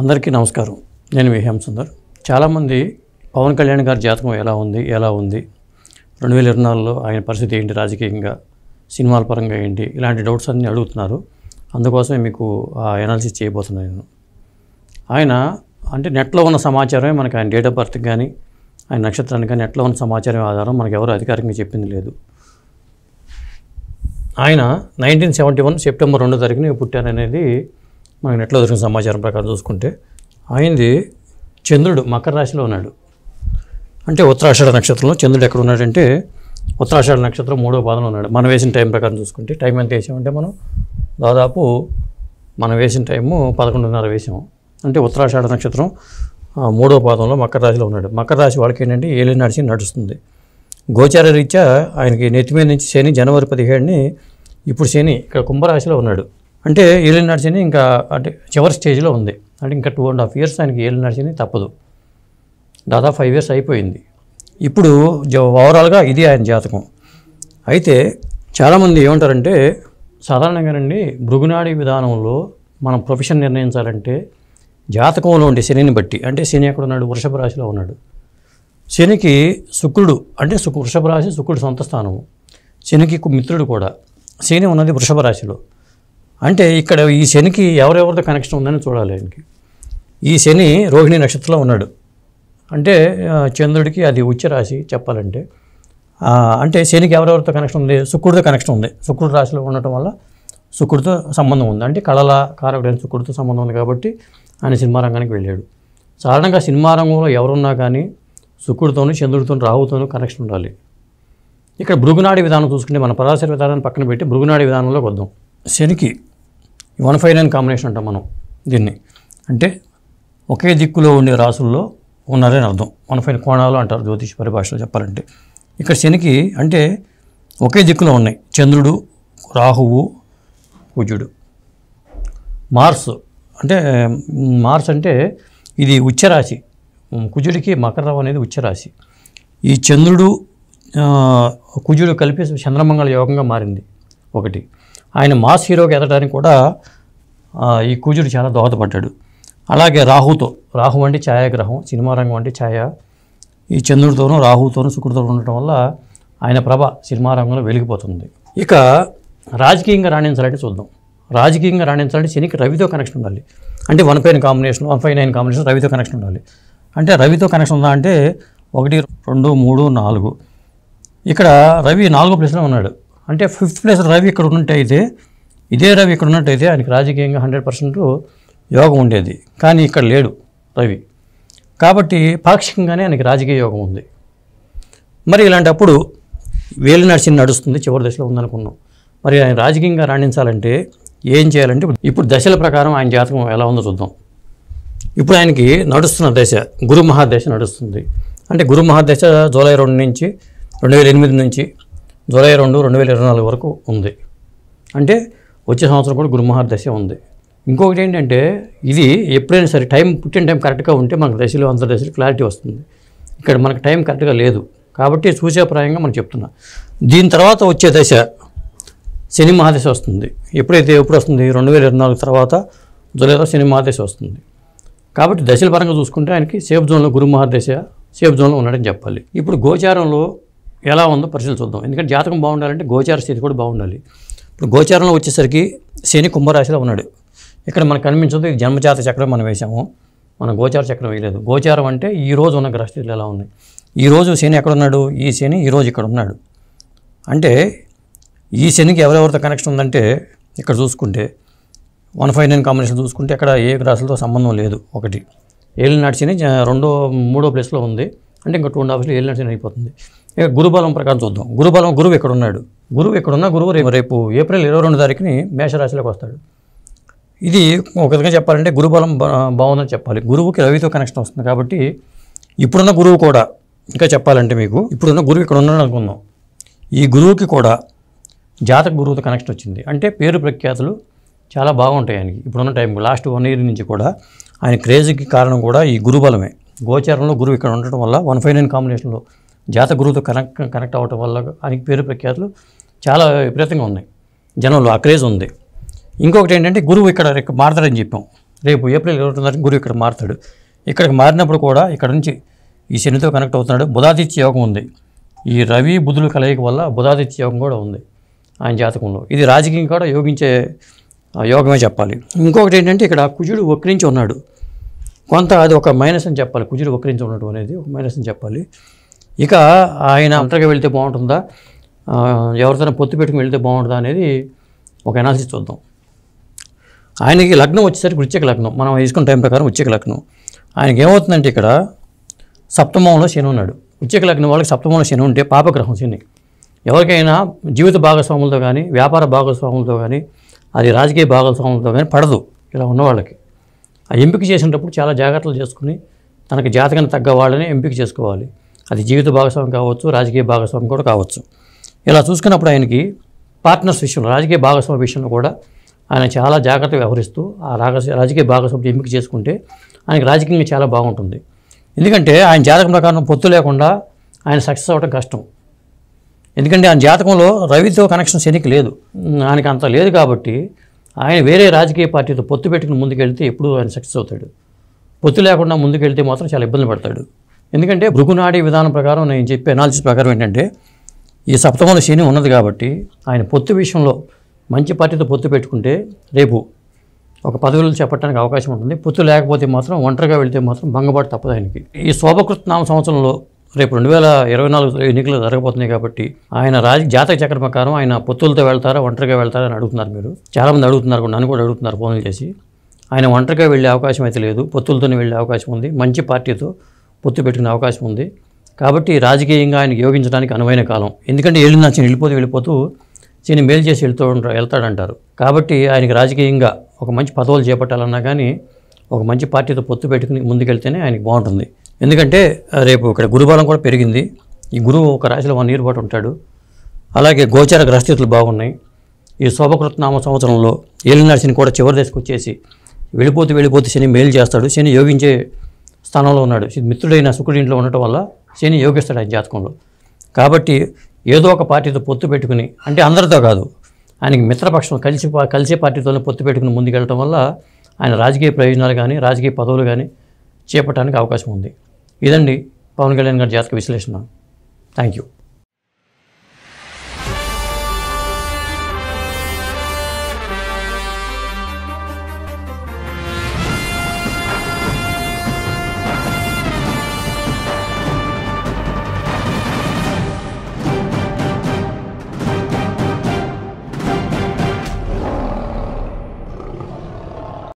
అందరికీ నమస్కారం నేను మీ సుందర్ చాలామంది పవన్ కళ్యాణ్ గారి జాతకం ఎలా ఉంది ఎలా ఉంది రెండు వేల ఇరవై నాలుగులో ఆయన పరిస్థితి ఏంటి రాజకీయంగా సినిమాల పరంగా ఏంటి ఇలాంటి డౌట్స్ అన్నీ అడుగుతున్నారు అందుకోసమే మీకు ఆ ఎనాలిసిస్ చేయబోతున్నాను నేను ఆయన అంటే నెట్లో ఉన్న సమాచారమే మనకి ఆయన డేట్ ఆఫ్ బర్త్ కానీ ఆయన నక్షత్రానికి కానీ నెట్లో ఉన్న సమాచారం ఆధారం మనకు ఎవరు అధికారికంగా చెప్పింది లేదు ఆయన నైన్టీన్ సెవెంటీ వన్ సెప్టెంబర్ రెండో తారీఖున పుట్టారనేది మనకి నెట్లో దొరికిన సమాచారం ప్రకారం చూసుకుంటే ఆయనది చంద్రుడు మకర రాశిలో ఉన్నాడు అంటే ఉత్తరాషాఢ నక్షత్రంలో చంద్రుడు ఎక్కడ ఉన్నాడంటే ఉత్తరాషాఢ నక్షత్రం మూడో పాదంలో ఉన్నాడు మనం వేసిన టైం ప్రకారం చూసుకుంటే టైం ఎంత వేసామంటే మనం దాదాపు మనం వేసిన టైము పదకొండున్నర వేసాము అంటే ఉత్తరాషాఢ నక్షత్రం మూడవ పాదంలో మకర రాశిలో ఉన్నాడు మకర రాశి వాళ్ళకి ఏంటంటే ఏలి నడిచి నడుస్తుంది గోచార రీత్యా ఆయనకి నెత్తిమీద నుంచి శని జనవరి పదిహేడుని ఇప్పుడు శని ఇక్కడ కుంభరాశిలో ఉన్నాడు అంటే ఏలియన్ నడిచింది ఇంకా అంటే చివరి స్టేజ్లో ఉంది అంటే ఇంకా టూ అండ్ హాఫ్ ఇయర్స్ ఆయనకి ఏలియన్ నడిచింది తప్పదు దాదాపు ఫైవ్ ఇయర్స్ అయిపోయింది ఇప్పుడు ఓవరాల్గా ఇది ఆయన జాతకం అయితే చాలామంది ఏమంటారంటే సాధారణంగానండి భృగునాడి విధానంలో మనం ప్రొఫెషన్ నిర్ణయించాలంటే జాతకంలో ఉండే శనిని బట్టి అంటే శని ఎక్కడ ఉన్నాడు వృషభ రాశిలో ఉన్నాడు శనికి శుక్రుడు అంటే వృషభ రాశి శుక్రుడు సొంత స్థానము శనికి మిత్రుడు కూడా శని ఉన్నది వృషభ రాశిలో అంటే ఇక్కడ ఈ శనికి ఎవరెవరితో కనెక్షన్ ఉందని చూడాలి ఆయనకి ఈ శని రోహిణి నక్షత్రంలో ఉన్నాడు అంటే చంద్రుడికి అది ఉచ్చ రాశి చెప్పాలంటే అంటే శనికి ఎవరెవరితో కనెక్షన్ ఉంది శుక్రుడితో కనెక్షన్ ఉంది శుక్రుడు రాశిలో ఉండటం వల్ల శుక్రుడితో సంబంధం ఉంది అంటే కళల కారకుడైన శుక్రుడితో సంబంధం ఉంది కాబట్టి ఆయన సినిమా రంగానికి వెళ్ళాడు సాధారణంగా సినిమా రంగంలో ఎవరున్నా కానీ శుక్రుడితోనూ చంద్రుడితో రాహుతోనూ కనెక్షన్ ఉండాలి ఇక్కడ భృగునాడి విధానం చూసుకుంటే మన పరాశర విధానాన్ని పక్కన పెట్టి భృగునాడి విధానంలోకి వద్దాం శనికి వన్ ఫైవ్ నైన్ కాంబినేషన్ అంటాం మనం దీన్ని అంటే ఒకే దిక్కులో ఉండే రాసుల్లో ఉన్నారని అర్థం వన్ ఫైవ్ కోణాలు అంటారు జ్యోతిష్ పరిభాషలో చెప్పాలంటే ఇక్కడ శనికి అంటే ఒకే దిక్కులో ఉన్నాయి చంద్రుడు రాహువు కుజుడు మార్స్ అంటే మార్స్ అంటే ఇది ఉచ్చరాశి కుజుడికి మకరం అనేది ఉచ్చరాశి ఈ చంద్రుడు కుజుడు కలిపి చంద్రమంగళ యోగంగా మారింది ఒకటి ఆయన మాస్ హీరోకి ఎదగడానికి కూడా ఈ కూజుడు చాలా దోహదపడ్డాడు అలాగే రాహుతో రాహు అంటే ఛాయాగ్రహం సినిమా రంగం అంటే ఛాయ ఈ చంద్రుడితోనూ రాహుతోనూ శుక్రుడితో ఉండటం వల్ల ఆయన ప్రభ సినిమా రంగంలో వెలిగిపోతుంది ఇక రాజకీయంగా రాణించాలంటే చూద్దాం రాజకీయంగా రాణించాలంటే శనికి రవితో కనెక్షన్ ఉండాలి అంటే వన్ పైన combination one five nine combination రవితో కనెక్షన్ ఉండాలి అంటే రవితో కనెక్షన్ ఉందా అంటే ఒకటి రెండు మూడు నాలుగు ఇక్కడ రవి నాలుగో ప్లేస్లో ఉన్నాడు అంటే ఫిఫ్త్ ప్లేస్ రవి ఇక్కడ ఉన్నట్టయితే ఇదే రవి ఇక్కడ ఉన్నట్టయితే ఆయనకి రాజకీయంగా హండ్రెడ్ పర్సెంట్ యోగం ఉండేది కానీ ఇక్కడ లేడు రవి కాబట్టి పాక్షికంగానే ఆయనకి రాజకీయ యోగం ఉంది మరి ఇలాంటప్పుడు వేలు నడిచింది నడుస్తుంది చివరి దశలో ఉందనుకున్నాం మరి ఆయన రాజకీయంగా రాణించాలంటే ఏం చేయాలంటే ఇప్పుడు దశల ప్రకారం ఆయన జాతకం ఎలా ఉందో చూద్దాం ఇప్పుడు ఆయనకి నడుస్తున్న దశ గురు మహాదశ నడుస్తుంది అంటే గురు మహాదశ జూలై రెండు నుంచి రెండు వేల ఎనిమిది నుంచి జూలై రెండు రెండు వేల ఇరవై నాలుగు వరకు ఉంది అంటే వచ్చే సంవత్సరం కూడా గురుమహార్ దశ ఉంది ఇంకొకటి ఏంటంటే ఇది ఎప్పుడైనా సరే టైం పుట్టిన టైం కరెక్ట్గా ఉంటే మనకు దశలో అంత దశలు క్లారిటీ వస్తుంది ఇక్కడ మనకు టైం కరెక్ట్గా లేదు కాబట్టి సూచాప్రాయంగా మనం చెప్తున్నా దీని తర్వాత వచ్చే దశ శని మహాదశ వస్తుంది ఎప్పుడైతే ఎప్పుడు వస్తుంది రెండు వేల ఇరవై నాలుగు తర్వాత జూలైలో శని మహాదశ వస్తుంది కాబట్టి దశల పరంగా చూసుకుంటే ఆయనకి సేఫ్ జోన్లో గురు దశ సేఫ్ జోన్లో ఉన్నాడని చెప్పాలి ఇప్పుడు గోచారంలో ఎలా ఉందో పరిశీలి చూద్దాం ఎందుకంటే జాతకం బాగుండాలంటే గోచార స్థితి కూడా బాగుండాలి ఇప్పుడు గోచారంలో వచ్చేసరికి శని కుంభరాశిలో ఉన్నాడు ఇక్కడ మనకు కనిపించదు జన్మజాత చక్రం మనం వేసాము మన గోచార చక్రం వేయలేదు గోచారం అంటే ఈ రోజు ఉన్న గ్రహస్థితులు ఎలా ఉన్నాయి ఈరోజు శని ఎక్కడున్నాడు ఈ శని ఈరోజు ఇక్కడ ఉన్నాడు అంటే ఈ శనికి ఎవరెవరితో కనెక్షన్ ఉందంటే ఇక్కడ చూసుకుంటే వన్ ఫైవ్ నైన్ కాంబినేషన్ చూసుకుంటే అక్కడ ఏ గ్రాసులతో సంబంధం లేదు ఒకటి ఏలినాటి శని రెండో మూడో ప్లేస్లో ఉంది అంటే ఇంకా టూ అండ్ హాఫ్ ఏలినాటి శని అయిపోతుంది ఇక గురుబలం ప్రకారం చూద్దాం గురుబలం గురువు ఎక్కడున్నాడు గురువు ఎక్కడున్నా గురువు రేపు రేపు ఏప్రిల్ ఇరవై రెండు తారీఖుని మేషరాశిలోకి వస్తాడు ఇది ఒక విధంగా చెప్పాలంటే గురుబలం బాగుందని చెప్పాలి గురువుకి రవితో కనెక్షన్ వస్తుంది కాబట్టి ఇప్పుడున్న గురువు కూడా ఇంకా చెప్పాలంటే మీకు ఇప్పుడున్న గురువు ఇక్కడ ఉన్నాడు అనుకుందాం ఈ గురువుకి కూడా జాతక గురువుతో కనెక్షన్ వచ్చింది అంటే పేరు ప్రఖ్యాతులు చాలా బాగుంటాయి ఆయనకి ఇప్పుడున్న టైం లాస్ట్ వన్ ఇయర్ నుంచి కూడా ఆయన క్రేజీకి కారణం కూడా ఈ గురుబలమే గోచారంలో గురువు ఇక్కడ ఉండటం వల్ల వన్ ఫైవ్ నైన్ కాంబినేషన్లో జాత గురువుతో కనెక్ట్ కనెక్ట్ అవ్వటం వల్ల అనేక పేరు ప్రఖ్యాతులు చాలా విపరీతంగా ఉన్నాయి జనంలో ఆ క్రేజ్ ఉంది ఇంకొకటి ఏంటంటే గురువు ఇక్కడ మారతాడని చెప్పాం రేపు ఏప్రిల్ ఇరవై తారీఖు గురువు ఇక్కడ మారతాడు ఇక్కడికి మారినప్పుడు కూడా ఇక్కడ నుంచి ఈ శనితో కనెక్ట్ అవుతున్నాడు బుధాదిత్య యోగం ఉంది ఈ రవి బుధులు కలయిక వల్ల బుధాదిత్య యోగం కూడా ఉంది ఆయన జాతకంలో ఇది రాజకీయం కూడా యోగించే యోగమే చెప్పాలి ఇంకొకటి ఏంటంటే ఇక్కడ కుజుడు వక్రించి ఉన్నాడు కొంత అది ఒక మైనస్ అని చెప్పాలి కుజుడు వక్రించి ఉన్నట్టు అనేది ఒక మైనస్ అని చెప్పాలి ఇక ఆయన అంతగా వెళ్తే బాగుంటుందా ఎవరితోనే పొత్తు పెట్టుకుని వెళ్తే బాగుంటుందా అనేది ఒక ఎనాలిసిస్ చూద్దాం ఆయనకి లగ్నం వచ్చేసరికి వృత్తిక లగ్నం మనం తీసుకున్న టైం ప్రకారం వృత్తిక లగ్నం ఆయనకి ఏమవుతుందంటే ఇక్కడ సప్తమంలో శని ఉన్నాడు వృత్తిక లగ్నం వాళ్ళకి సప్తమంలో శని ఉంటే పాపగ్రహం శని ఎవరికైనా జీవిత భాగస్వాములతో కానీ వ్యాపార భాగస్వాములతో కానీ అది రాజకీయ భాగస్వాములతో కానీ పడదు ఇలా ఉన్నవాళ్ళకి ఆ ఎంపిక చేసినప్పుడు చాలా జాగ్రత్తలు చేసుకుని తనకి జాతకం తగ్గ వాళ్ళని ఎంపిక చేసుకోవాలి అది జీవిత భాగస్వామి కావచ్చు రాజకీయ భాగస్వామి కూడా కావచ్చు ఇలా చూసుకున్నప్పుడు ఆయనకి పార్ట్నర్స్ విషయంలో రాజకీయ భాగస్వామి విషయంలో కూడా ఆయన చాలా జాగ్రత్తగా వ్యవహరిస్తూ ఆ రాజకీయ భాగస్వామి ఎంపిక చేసుకుంటే ఆయనకి రాజకీయంగా చాలా బాగుంటుంది ఎందుకంటే ఆయన జాతకం ప్రకారం పొత్తు లేకుండా ఆయన సక్సెస్ అవ్వడం కష్టం ఎందుకంటే ఆయన జాతకంలో రవితో కనెక్షన్ శనికి లేదు ఆయనకి అంత లేదు కాబట్టి ఆయన వేరే రాజకీయ పార్టీతో పొత్తు పెట్టుకుని ముందుకెళ్తే ఎప్పుడూ ఆయన సక్సెస్ అవుతాడు పొత్తు లేకుండా ముందుకెళ్తే మాత్రం చాలా ఇబ్బంది పడతాడు ఎందుకంటే భృగునాడి విధానం ప్రకారం నేను చెప్పే అనాలిసిస్ ప్రకారం ఏంటంటే ఈ సప్తమంలో శని ఉన్నది కాబట్టి ఆయన పొత్తు విషయంలో మంచి పార్టీతో పొత్తు పెట్టుకుంటే రేపు ఒక పదవులు చెప్పడానికి అవకాశం ఉంటుంది పొత్తు లేకపోతే మాత్రం ఒంటరిగా వెళితే మాత్రం భంగపాటు తప్పదు ఆయనకి ఈ శోభకృత్నామ సంవత్సరంలో రేపు రెండు వేల ఇరవై నాలుగు ఎన్నికలు జరగబోతున్నాయి కాబట్టి ఆయన రాజ జాతక చక్ర ప్రకారం ఆయన పొత్తులతో వెళ్తారా ఒంటరిగా వెళ్తారా అని అడుగుతున్నారు మీరు చాలామంది అడుగుతున్నారు నన్ను కూడా అడుగుతున్నారు ఫోన్లు చేసి ఆయన ఒంటరిగా వెళ్ళే అవకాశం అయితే లేదు పొత్తులతోనే వెళ్ళే అవకాశం ఉంది మంచి పార్టీతో పొత్తు పెట్టుకునే అవకాశం ఉంది కాబట్టి రాజకీయంగా ఆయనకు యోగించడానికి అనువైన కాలం ఎందుకంటే వెళ్ళిన చిన్న వెళ్ళిపోతూ వెళ్ళిపోతూ చిన్న మేలు చేసి వెళ్తూ ఉంటారు వెళ్తాడంటారు కాబట్టి ఆయనకి రాజకీయంగా ఒక మంచి పదవులు చేపట్టాలన్నా కానీ ఒక మంచి పార్టీతో పొత్తు పెట్టుకుని ముందుకెళ్తేనే ఆయనకి బాగుంటుంది ఎందుకంటే రేపు ఇక్కడ గురుబలం కూడా పెరిగింది ఈ గురువు ఒక రాశిలో వన్ ఇయర్ పాటు ఉంటాడు అలాగే గోచార గ్రహస్థితులు బాగున్నాయి ఈ శోభకృత్నామ సంవత్సరంలో ఏలినాడు శని కూడా చివరి దశకు వచ్చేసి వెళ్ళిపోతూ వెళ్ళిపోతూ శని మేలు చేస్తాడు శని యోగించే స్థానంలో ఉన్నాడు మిత్రుడైన శుకుడి ఇంట్లో ఉండటం వల్ల శని యోగిస్తాడు ఆయన జాతకంలో కాబట్టి ఏదో ఒక పార్టీతో పొత్తు పెట్టుకుని అంటే అందరితో కాదు ఆయనకి మిత్రపక్షం కలిసి కలిసే పార్టీతోనే పొత్తు పెట్టుకుని ముందుకెళ్ళటం వల్ల ఆయన రాజకీయ ప్రయోజనాలు కానీ రాజకీయ పదవులు కానీ చేపట్టడానికి అవకాశం ఉంది ఇదండి పవన్ కళ్యాణ్ గారి జాతక విశ్లేషణ థ్యాంక్ యూ